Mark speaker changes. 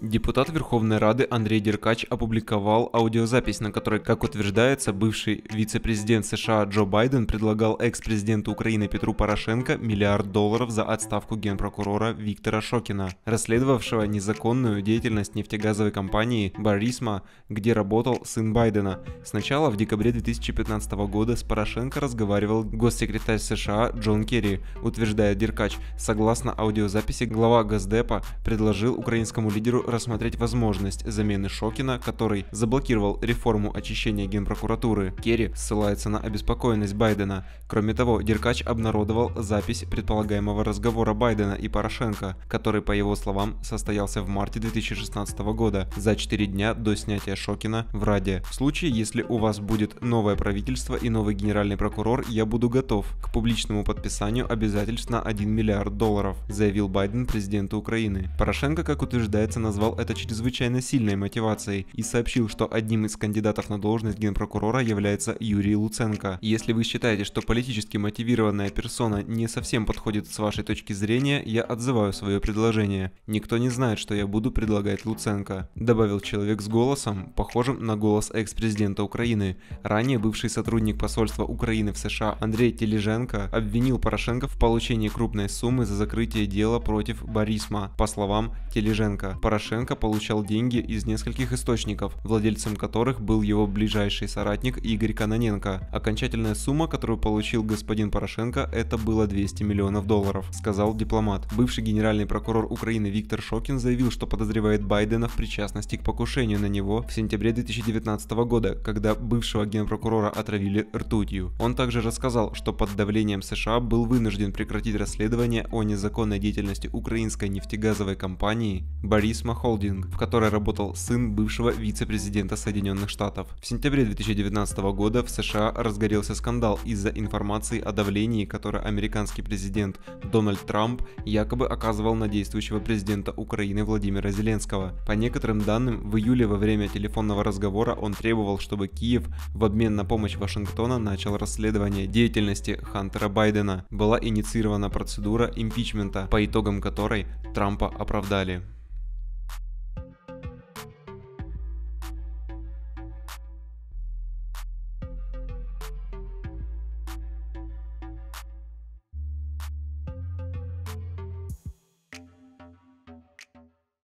Speaker 1: Депутат Верховной Рады Андрей Деркач опубликовал аудиозапись, на которой, как утверждается, бывший вице-президент США Джо Байден предлагал экс-президенту Украины Петру Порошенко миллиард долларов за отставку генпрокурора Виктора Шокина, расследовавшего незаконную деятельность нефтегазовой компании «Барисма», где работал сын Байдена. Сначала в декабре 2015 года с Порошенко разговаривал госсекретарь США Джон Керри, утверждает Деркач. Согласно аудиозаписи, глава Газдепа предложил украинскому лидеру рассмотреть возможность замены Шокина, который заблокировал реформу очищения Генпрокуратуры. Керри ссылается на обеспокоенность Байдена. Кроме того, Деркач обнародовал запись предполагаемого разговора Байдена и Порошенко, который, по его словам, состоялся в марте 2016 года, за 4 дня до снятия Шокина в Раде. В случае, если у вас будет новое правительство и новый генеральный прокурор, я буду готов к публичному подписанию обязательств на 1 миллиард долларов, заявил Байден президенту Украины. Порошенко, как утверждается, назвал назвал это чрезвычайно сильной мотивацией и сообщил, что одним из кандидатов на должность генпрокурора является Юрий Луценко. Если вы считаете, что политически мотивированная персона не совсем подходит с вашей точки зрения, я отзываю свое предложение. Никто не знает, что я буду предлагать Луценко, добавил человек с голосом, похожим на голос экс-президента Украины. Ранее бывший сотрудник посольства Украины в США Андрей Тележенко обвинил Порошенко в получении крупной суммы за закрытие дела против Борисма, по словам Тележенко. Порошенко Лукашенко получал деньги из нескольких источников, владельцем которых был его ближайший соратник Игорь Кононенко. Окончательная сумма, которую получил господин Порошенко, это было 200 миллионов долларов, сказал дипломат. Бывший генеральный прокурор Украины Виктор Шокин заявил, что подозревает Байдена в причастности к покушению на него в сентябре 2019 года, когда бывшего генпрокурора отравили ртутью. Он также рассказал, что под давлением США был вынужден прекратить расследование о незаконной деятельности украинской нефтегазовой компании Борис Махов холдинг, в которой работал сын бывшего вице-президента Соединенных Штатов. В сентябре 2019 года в США разгорелся скандал из-за информации о давлении, которое американский президент Дональд Трамп якобы оказывал на действующего президента Украины Владимира Зеленского. По некоторым данным, в июле во время телефонного разговора он требовал, чтобы Киев в обмен на помощь Вашингтона начал расследование деятельности Хантера Байдена. Была инициирована процедура импичмента, по итогам которой Трампа оправдали.